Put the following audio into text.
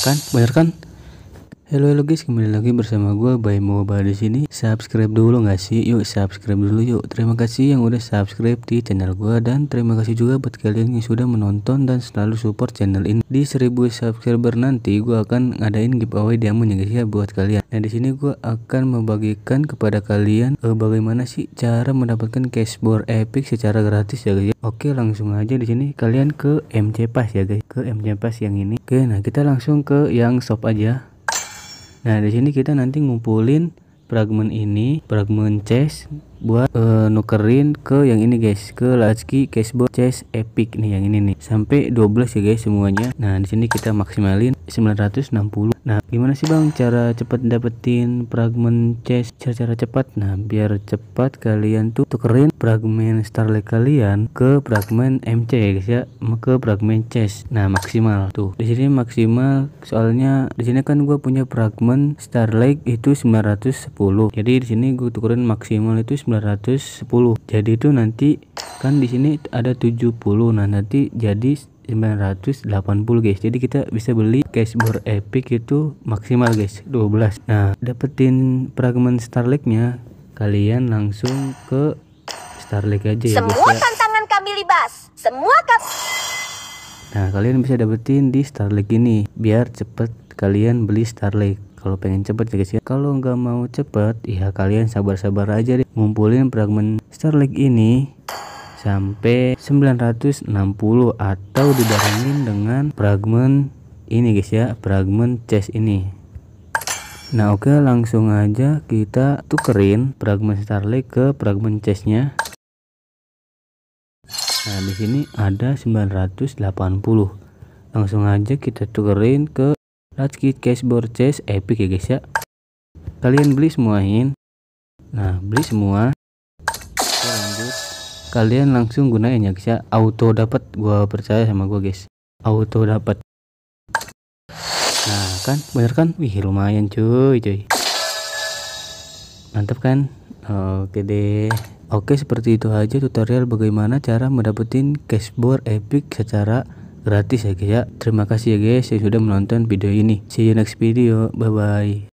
kan bener kan Halo halo guys, kembali lagi bersama gue by Moba di sini. Subscribe dulu nggak sih? Yuk subscribe dulu yuk. Terima kasih yang udah subscribe di channel gue dan terima kasih juga buat kalian yang sudah menonton dan selalu support channel ini. Di 1000 subscriber nanti gue akan ngadain giveaway diamond ya guys ya buat kalian. Nah di sini gue akan membagikan kepada kalian eh, bagaimana sih cara mendapatkan cashboard epic secara gratis ya guys. Ya. Oke langsung aja di sini kalian ke MC Pass ya guys. Ke MC Pass yang ini. Oke nah kita langsung ke yang shop aja. Nah, di sini kita nanti ngumpulin fragmen ini, fragmen chest buat uh, nukerin ke yang ini guys ke lasky Cashbox Chase Epic nih yang ini nih sampai 12 ya guys semuanya nah di sini kita maksimalin 960 nah gimana sih bang cara cepat dapetin fragment chest cara-cara cepat nah biar cepat kalian tuh tukerin fragment starlight kalian ke fragment MC ya guys ya ke fragment chest nah maksimal tuh di sini maksimal soalnya di sini kan gue punya fragment starlight itu 910 jadi di sini gue tukerin maksimal itu 910 jadi itu nanti kan di sini ada 70 nah nanti jadi 980 guys jadi kita bisa beli cashboard epic itu maksimal guys 12 nah dapetin fragment starlight nya kalian langsung ke starlight aja ya semua bisa. Ya. tantangan kami libas semua kami nah kalian bisa dapetin di starlight ini biar cepet kalian beli starlight kalau pengen cepet ya guys ya kalau nggak mau cepet ya kalian sabar-sabar aja deh ngumpulin fragmen Starlight ini sampai 960 atau dibarengin dengan fragmen ini guys ya fragmen chest ini nah oke okay, langsung aja kita tukerin fragmen Starlight ke fragmen chestnya nah di sini ada 980 langsung aja kita tukerin ke Let's get Cashboard chest epic ya guys ya kalian beli semuain nah beli semua Oke, lanjut kalian langsung gunain ya guys ya auto dapat gua percaya sama gua guys auto dapat nah kan bener kan wih lumayan cuy cuy mantap kan oke deh oke seperti itu aja tutorial bagaimana cara mendapatkan cashboard epic secara gratis ya guys ya terima kasih ya guys yang sudah menonton video ini see you next video bye bye